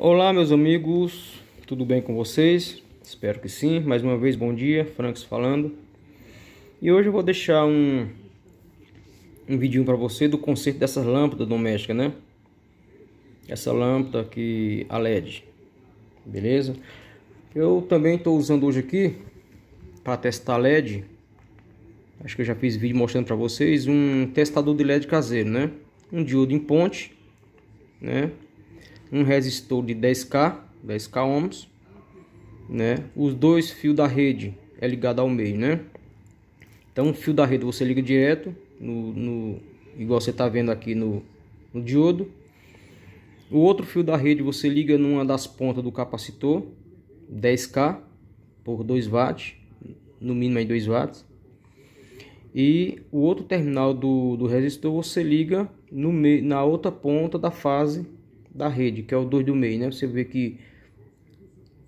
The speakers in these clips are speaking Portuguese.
Olá, meus amigos, tudo bem com vocês? Espero que sim. Mais uma vez, bom dia, Franks falando. E hoje eu vou deixar um, um vídeo para você do conceito dessas lâmpadas domésticas, né? Essa lâmpada aqui, a LED, beleza? Eu também estou usando hoje aqui para testar LED. Acho que eu já fiz vídeo mostrando para vocês um testador de LED caseiro, né? Um diodo em ponte, né? um resistor de 10K, 10K ohms, né? Os dois fios da rede é ligado ao meio, né? Então o fio da rede você liga direto no, no igual você está vendo aqui no, no diodo. O outro fio da rede você liga numa das pontas do capacitor, 10K por 2 watts, no mínimo aí 2 watts. E o outro terminal do, do resistor você liga no, na outra ponta da fase da rede, que é o 2 do meio, né? Você vê que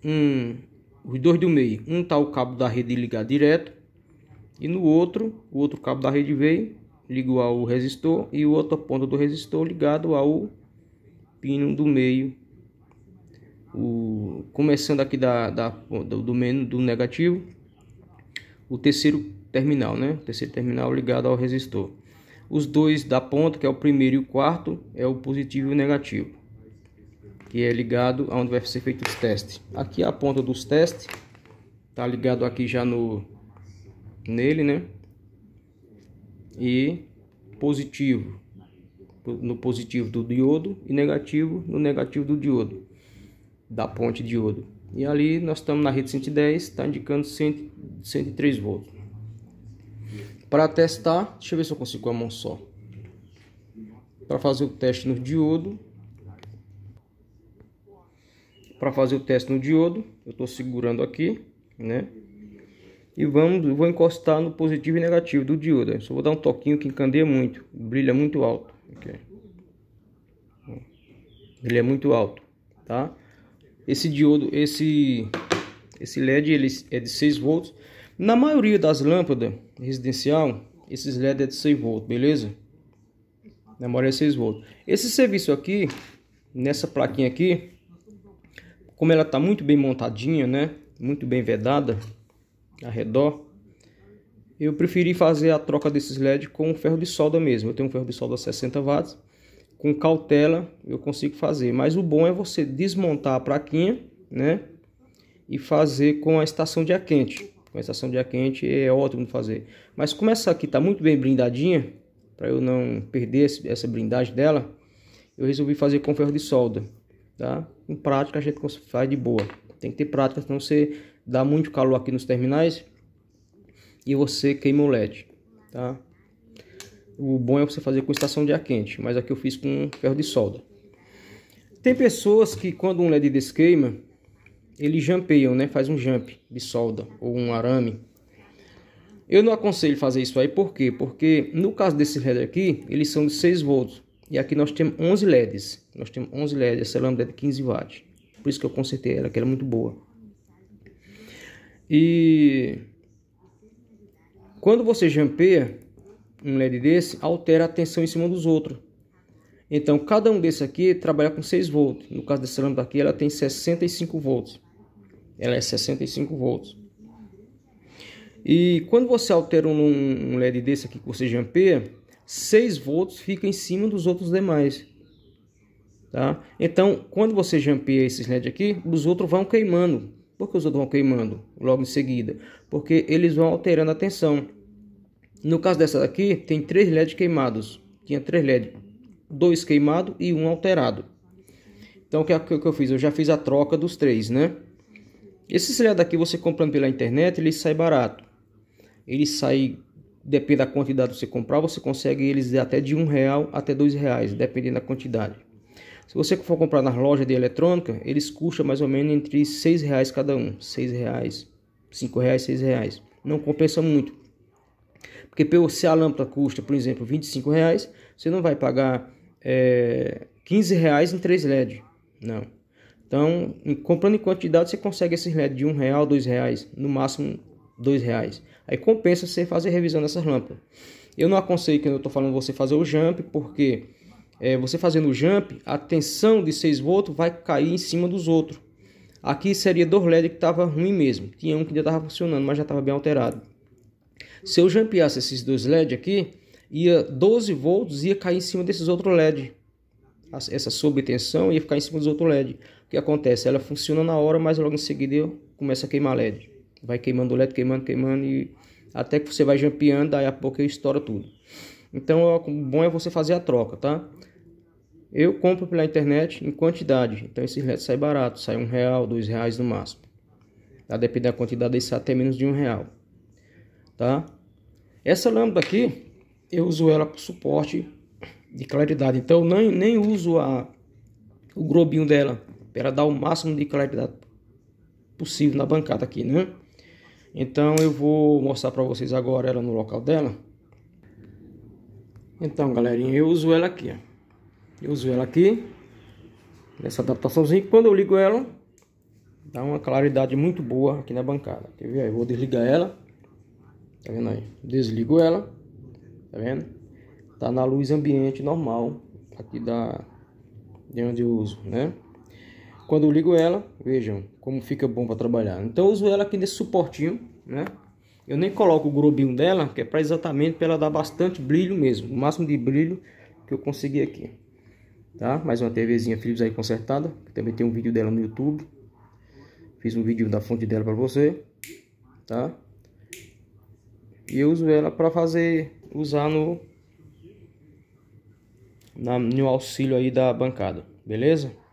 um, os dois do meio, um tá o cabo da rede ligado direto e no outro, o outro cabo da rede veio, ligou ao resistor e o outro ponto do resistor ligado ao pino do meio. O, começando aqui da, da do, do menos do negativo, o terceiro terminal, né? O terceiro terminal ligado ao resistor. Os dois da ponta, que é o primeiro e o quarto, é o positivo e o negativo que é ligado aonde vai ser feito os testes. Aqui a ponta dos testes tá ligado aqui já no nele, né? E positivo no positivo do diodo e negativo no negativo do diodo da ponte diodo. E ali nós estamos na rede 110, está indicando 100, 103 volts. Para testar, deixa eu ver se eu consigo com a mão só. Para fazer o teste no diodo, para fazer o teste no diodo. Eu estou segurando aqui, né? E vamos, vou encostar no positivo e negativo do diodo. Né? só vou dar um toquinho que encandeia muito, brilha muito alto. Okay. Ele é muito alto, tá? Esse diodo, esse esse LED ele é de 6 volts. Na maioria das lâmpadas residencial, esses LED é de 6 volts, beleza? Na maioria é 6 volts. Esse serviço aqui, nessa plaquinha aqui, como ela está muito bem montadinha, né? Muito bem vedada ao redor. Eu preferi fazer a troca desses LEDs com ferro de solda mesmo. Eu tenho um ferro de solda 60 watts. Com cautela eu consigo fazer. Mas o bom é você desmontar a plaquinha, né? E fazer com a estação de ar quente. Com a estação de ar quente é ótimo fazer. Mas como essa aqui está muito bem blindadinha, para eu não perder essa blindagem dela, eu resolvi fazer com ferro de solda tá? prática a gente faz de boa. Tem que ter prática, senão você dá muito calor aqui nos terminais e você queima o LED, tá? O bom é você fazer com estação de ar quente, mas aqui eu fiz com ferro de solda. Tem pessoas que quando um LED desse queima, eles jampeiam, né? Faz um jump de solda ou um arame. Eu não aconselho fazer isso aí, por quê? Porque no caso desse LED aqui, eles são de 6 volts. E aqui nós temos 11 LEDs. Nós temos 11 LEDs, essa lâmpada é de 15 watts. Por isso que eu consertei ela, que ela é muito boa. E quando você jampeia um LED desse, altera a tensão em cima dos outros. Então, cada um desses aqui trabalha com 6 volts. No caso dessa lâmpada aqui, ela tem 65 volts. Ela é 65 volts. E quando você altera um LED desse aqui que você jampeia, 6 volts fica em cima dos outros demais. Tá? Então, quando você jampeia esses LEDs aqui, os outros vão queimando. Por que os outros vão queimando logo em seguida? Porque eles vão alterando a tensão. No caso dessa daqui, tem três LEDs queimados. Tinha três LEDs, dois queimados e um alterado. Então, o que, é que eu fiz? Eu já fiz a troca dos três, né? Esse LED aqui, você comprando pela internet, ele sai barato. Ele sai depende da quantidade que você comprar, você consegue eles até de um real até dois reais, dependendo da quantidade. Se você for comprar nas lojas de eletrônica, eles custam mais ou menos entre seis reais cada um, seis reais, cinco reais, seis reais. Não compensa muito, porque se a lâmpada custa, por exemplo, 25 reais, você não vai pagar é, 15 reais em três LED, não. Então, comprando em quantidade, você consegue esses LED de um real, dois reais, no máximo dois reais. Aí compensa você fazer revisão dessas lâmpadas. Eu não aconselho que eu estou falando você fazer o jump, porque é, você fazendo o jump, a tensão de 6 volts vai cair em cima dos outros. Aqui seria dois LED que estava ruim mesmo. Tinha um que ainda estava funcionando, mas já estava bem alterado. Se eu jampeasse esses dois LED aqui, ia 12 volts ia cair em cima desses outros LED. Essa sobretensão ia ficar em cima dos outros LED. O que acontece? Ela funciona na hora, mas logo em seguida começa a queimar LED vai queimando o LED, queimando, queimando e até que você vai jampeando, daí a pouco estoura tudo. Então, o bom é você fazer a troca, tá? Eu compro pela internet em quantidade, então esse LED sai barato, sai um real, dois reais no máximo. a tá? depender da quantidade, isso até menos de um real, tá? Essa lâmpada aqui, eu uso ela para suporte de claridade, então nem, nem uso a, o grobinho dela, para dar o máximo de claridade possível na bancada aqui, né? Então eu vou mostrar para vocês agora ela no local dela. Então, galerinha, eu uso ela aqui, ó. Eu uso ela aqui, nessa adaptaçãozinha, que quando eu ligo ela, dá uma claridade muito boa aqui na bancada. Quer ver? Eu vou desligar ela. Tá vendo aí? Desligo ela. Tá vendo? Tá na luz ambiente normal aqui da de onde eu uso, né? Quando eu ligo ela, vejam como fica bom para trabalhar. Então eu uso ela aqui nesse suportinho, né? Eu nem coloco o grobinho dela, que é para exatamente para ela dar bastante brilho mesmo, o máximo de brilho que eu consegui aqui. Tá? Mais uma TVzinha Philips aí consertada, também tem um vídeo dela no YouTube. Fiz um vídeo da fonte dela para você, tá? E eu uso ela para fazer usar no na, no auxílio aí da bancada, beleza?